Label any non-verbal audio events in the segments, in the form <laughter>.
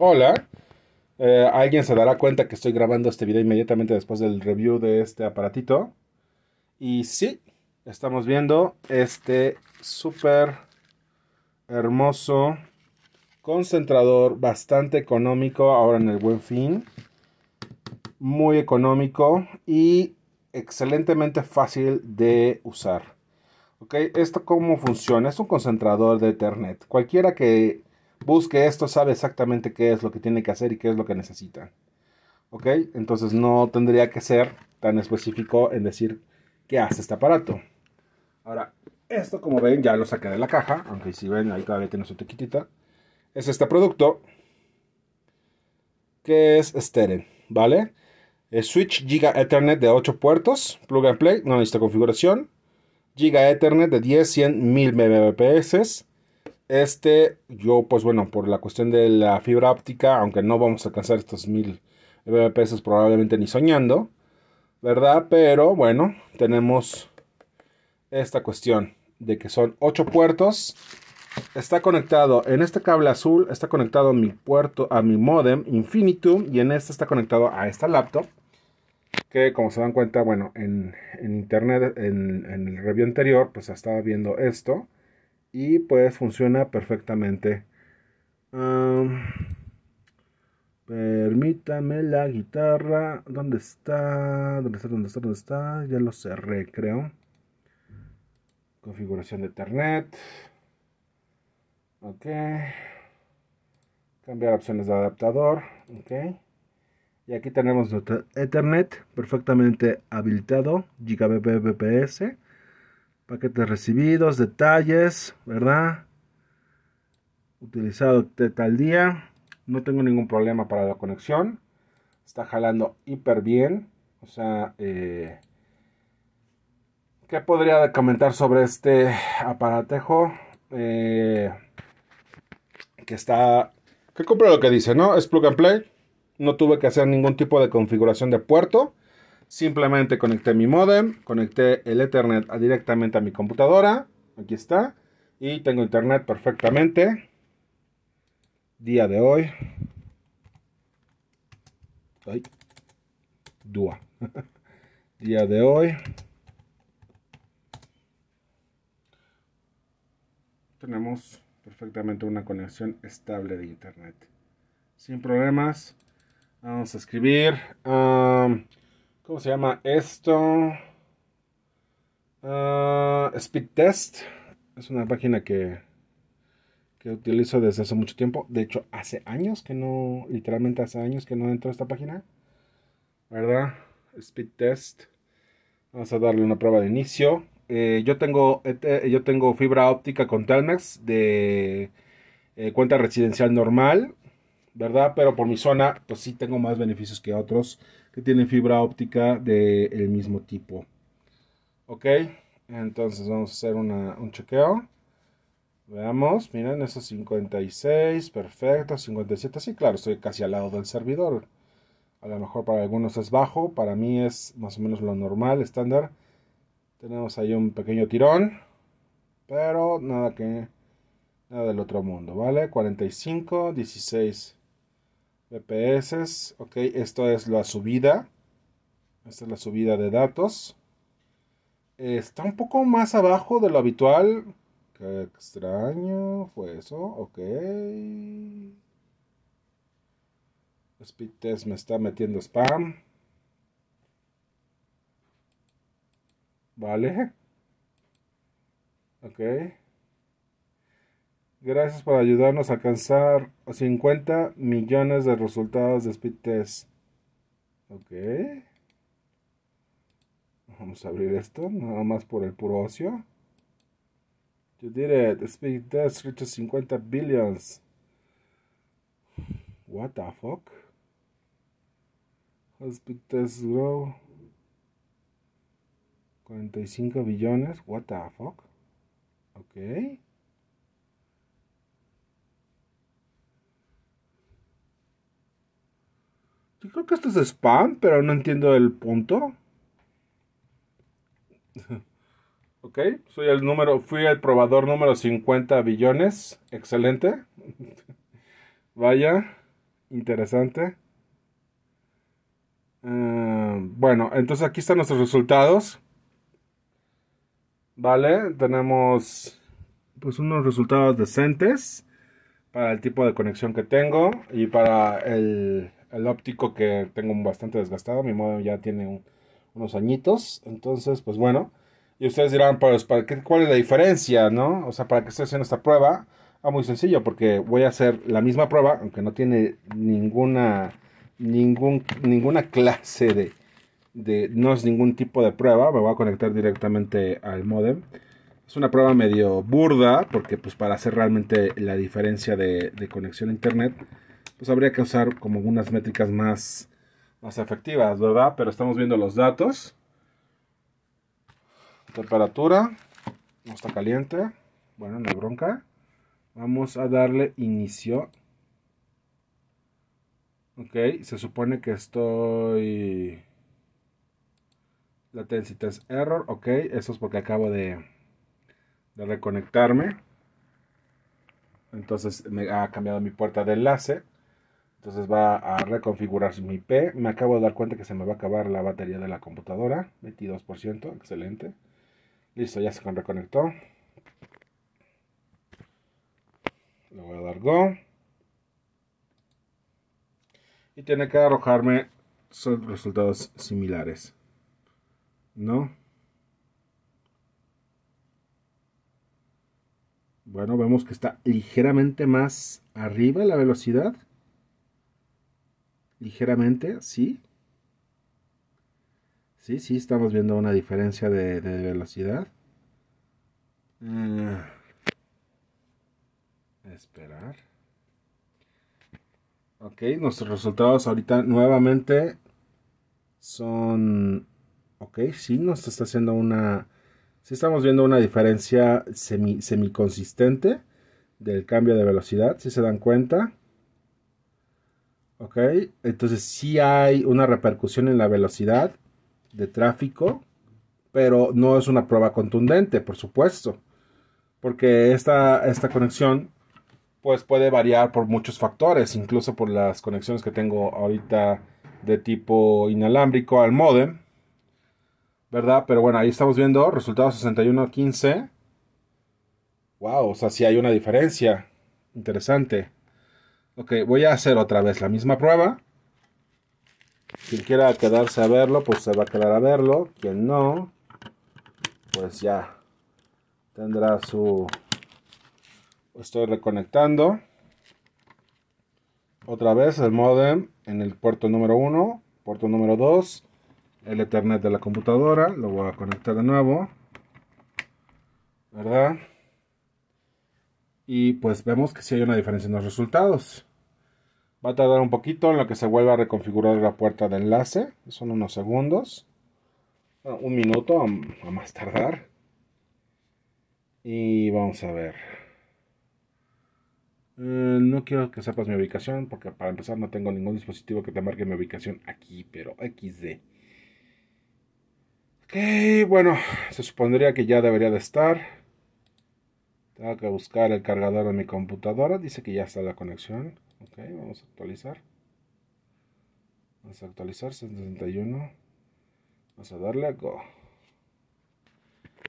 hola. Eh, alguien se dará cuenta que estoy grabando este video inmediatamente después del review de este aparatito. Y sí, estamos viendo este súper hermoso concentrador, bastante económico ahora en el buen fin. Muy económico y excelentemente fácil de usar. Ok, esto cómo funciona. Es un concentrador de Ethernet. Cualquiera que busque esto, sabe exactamente qué es lo que tiene que hacer y qué es lo que necesita. ¿Ok? Entonces no tendría que ser tan específico en decir qué hace este aparato. Ahora, esto como ven ya lo saqué de la caja, aunque si ven ahí todavía tiene su tequitita. Es este producto que es Steren, ¿vale? Switch Giga Ethernet de 8 puertos, plug and play, no necesita configuración. Giga Ethernet de 10, 100, 1000 Mbps. Este, yo pues bueno, por la cuestión de la fibra óptica, aunque no vamos a alcanzar estos mil pesos probablemente ni soñando, ¿verdad? Pero bueno, tenemos esta cuestión de que son ocho puertos. Está conectado en este cable azul, está conectado mi puerto a mi modem Infinitum y en este está conectado a esta laptop. Que como se dan cuenta, bueno, en, internet, en, en el review anterior, pues estaba viendo esto y pues funciona perfectamente. permítame la guitarra. ¿Dónde está? ¿Dónde está? ¿Dónde está? ¿Dónde está? Ya lo cerré, creo. Configuración de Ethernet Ok. Cambiar opciones de adaptador. Ok. Y aquí tenemos nuestro Ethernet perfectamente habilitado. Gigabps paquetes recibidos, detalles, ¿verdad? Utilizado de tal día. No tengo ningún problema para la conexión. Está jalando hiper bien. O sea, eh, ¿qué podría comentar sobre este aparatejo? Eh, que está... Que cumple lo que dice, ¿no? Es plug and play. No tuve que hacer ningún tipo de configuración de puerto. Simplemente conecté mi modem, conecté el Ethernet directamente a mi computadora. Aquí está. Y tengo internet perfectamente. Día de hoy. dúa. <laughs> Día de hoy. Tenemos perfectamente una conexión estable de internet. Sin problemas. Vamos a escribir. Ah, ¿Cómo se llama esto? Ah, Speed Test. Es una página que, que utilizo desde hace mucho tiempo. De hecho, hace años que no, literalmente hace años que no entro a esta página. ¿Verdad? Speed Test. Vamos a darle una prueba de inicio. Eh, yo, tengo, eh, yo tengo fibra óptica con Telmex de eh, cuenta residencial normal, ¿verdad? Pero por mi zona, pues sí tengo más beneficios que otros que tienen fibra óptica del mismo tipo. Ok, entonces vamos a hacer un chequeo. Veamos, miren, eso 56, perfecto, 57, sí, claro, estoy casi al lado del servidor. A lo mejor para algunos es bajo, para mí es más o menos lo normal, estándar. Tenemos ahí un pequeño tirón, pero nada que nada del otro mundo, ¿vale? 45, 16. BPS, ok, esto es la subida. Esta es la subida de datos. Está un poco más abajo de lo habitual. Qué extraño fue eso, ok. Speed me está metiendo spam. Vale. Ok. Gracias por ayudarnos a alcanzar 50 millones de resultados de speed test. Ok. Vamos a abrir esto, nada más por el puro ocio. You did it. speed test reaches 50 billions. What the fuck? speed test grow? 45 billones. What the fuck? Okay. creo que esto es spam, pero no entiendo el punto. <laughs> ok, soy el número, fui el probador número 50 billones. Excelente. <laughs> Vaya, interesante. Eh, bueno, entonces aquí están nuestros resultados. Vale, tenemos pues unos resultados decentes para el tipo de conexión que tengo y para el el óptico que tengo bastante desgastado, mi modem ya tiene unos añitos, entonces pues bueno, y ustedes dirán, pues, ¿para qué, ¿cuál es la diferencia, no? O sea, ¿para que estoy haciendo esta prueba? Ah, muy sencillo, porque voy a hacer la misma prueba, aunque no tiene ninguna, ningún, ninguna clase de, de, no es ningún tipo de prueba, me voy a conectar directamente al modem. Es una prueba medio burda, porque pues para hacer realmente la diferencia de, de conexión a internet, pues habría que usar como unas métricas más, efectivas, ¿verdad? Pero estamos viendo los datos. Temperatura, no está caliente, bueno, no bronca. Vamos a darle inicio. Ok, se supone que estoy... Latency test error, ok, eso es porque acabo de, de reconectarme. Entonces me ha cambiado mi puerta de enlace. Entonces va a reconfigurar mi P. Me acabo de dar cuenta que se me va a acabar la batería de la computadora. 22%, excelente. Listo, ya se reconectó. Le voy a dar Go. Y tiene que arrojarme resultados similares. ¿No? Bueno, vemos que está ligeramente más arriba la velocidad ligeramente, sí. Sí, sí, estamos viendo una diferencia de, velocidad. Ah. esperar. Ok, nuestros resultados ahorita nuevamente son... Ok, sí, nos está haciendo una... Sí estamos viendo una diferencia semi, semi consistente del cambio de velocidad, si se dan cuenta. ¿Ok? Entonces sí hay una repercusión en la velocidad de tráfico, pero no es una prueba contundente, por supuesto, porque esta, conexión pues puede variar por muchos factores, incluso por las conexiones que tengo ahorita de tipo inalámbrico al modem, ¿verdad? Pero bueno, ahí estamos viendo resultado 15. Wow, o sea, sí hay una diferencia interesante. Ok, voy a hacer otra vez la misma prueba. Quien quiera quedarse a verlo, pues se va a quedar a verlo. Quien no, pues ya tendrá su... Estoy reconectando. Otra vez el modem en el puerto número 1, puerto número 2, el Ethernet de la computadora. Lo voy a conectar de nuevo. ¿Verdad? Y pues vemos que si hay una diferencia en los resultados. Va a tardar un poquito en lo que se vuelva a reconfigurar la puerta de enlace. Son unos segundos. un minuto a, más tardar. Y vamos a ver. Eh, no quiero que sepas mi ubicación porque para empezar no tengo ningún dispositivo que te marque mi ubicación aquí, pero XD. Ok, bueno, se supondría que ya debería de estar. Tengo que buscar el cargador de mi computadora. Dice que ya está la conexión ok vamos a actualizar vamos a actualizar 61 vamos a darle a go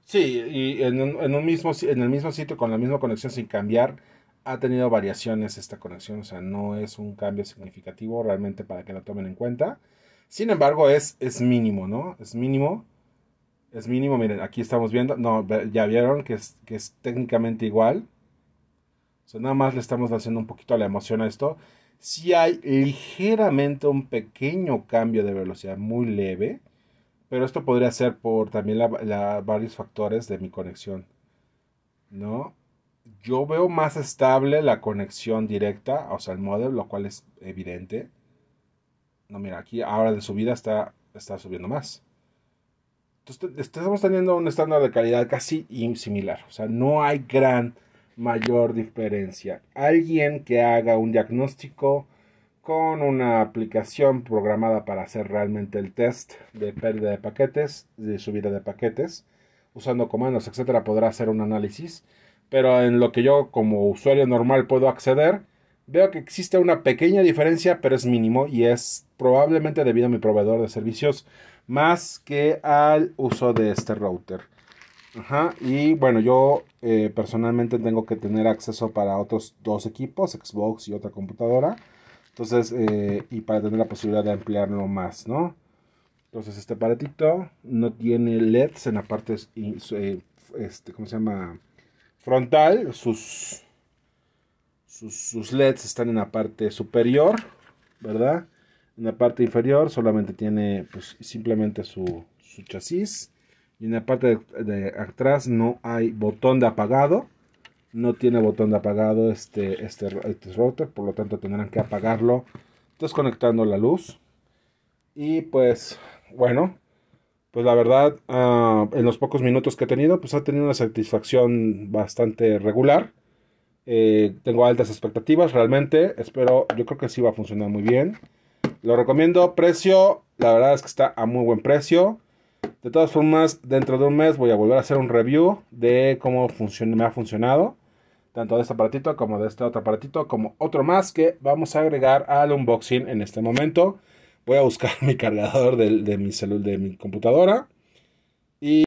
Sí, y en, un, mismo, en el mismo sitio con la misma conexión sin cambiar, ha tenido variaciones esta conexión, o sea, no es un cambio significativo realmente para que la tomen en cuenta. Sin embargo, es, es mínimo, ¿no? Es mínimo. Es mínimo, miren, aquí estamos viendo, no, ya vieron que es, que es técnicamente igual sea, nada más le estamos haciendo un poquito a la emoción a esto. Si hay ligeramente un pequeño cambio de velocidad, muy leve, pero esto podría ser por también varios factores de mi conexión, ¿no? Yo veo más estable la conexión directa, o sea, el model, lo cual es evidente. No, mira, aquí ahora de subida está, está subiendo más. Entonces, estamos teniendo un estándar de calidad casi similar. O sea, no hay gran mayor diferencia. Alguien que haga un diagnóstico con una aplicación programada para hacer realmente el test de pérdida de paquetes, de subida de paquetes, usando comandos, etcétera, podrá hacer un análisis. Pero en lo que yo como usuario normal puedo acceder, veo que existe una pequeña diferencia, pero es mínimo y es probablemente debido a mi proveedor de servicios más que al uso de este router. Ajá, y bueno, yo eh, personalmente tengo que tener acceso para otros dos equipos, Xbox y otra computadora. Entonces, eh, y para tener la posibilidad de ampliarlo más, ¿no? Entonces, este aparatito no tiene LEDs en la parte, eh, este, se llama? Frontal. Sus, sus, LEDs están en la parte superior, ¿verdad? En la parte inferior solamente tiene, pues, simplemente su, su chasis y en la parte de, atrás no hay botón de apagado. No tiene botón de apagado este, este, este, router, por lo tanto tendrán que apagarlo desconectando la luz. Y pues bueno, pues la verdad, ah, en los pocos minutos que he tenido, pues ha tenido una satisfacción bastante regular. Eh, tengo altas expectativas, realmente. Espero, yo creo que sí va a funcionar muy bien. Lo recomiendo, precio, la verdad es que está a muy buen precio. De todas formas, dentro de un mes voy a volver a hacer un review de cómo me ha funcionado. Tanto de este aparatito como de este otro aparatito, como otro más que vamos a agregar al unboxing en este momento. Voy a buscar <laughs> mi cargador de, mi, celular de mi computadora. Y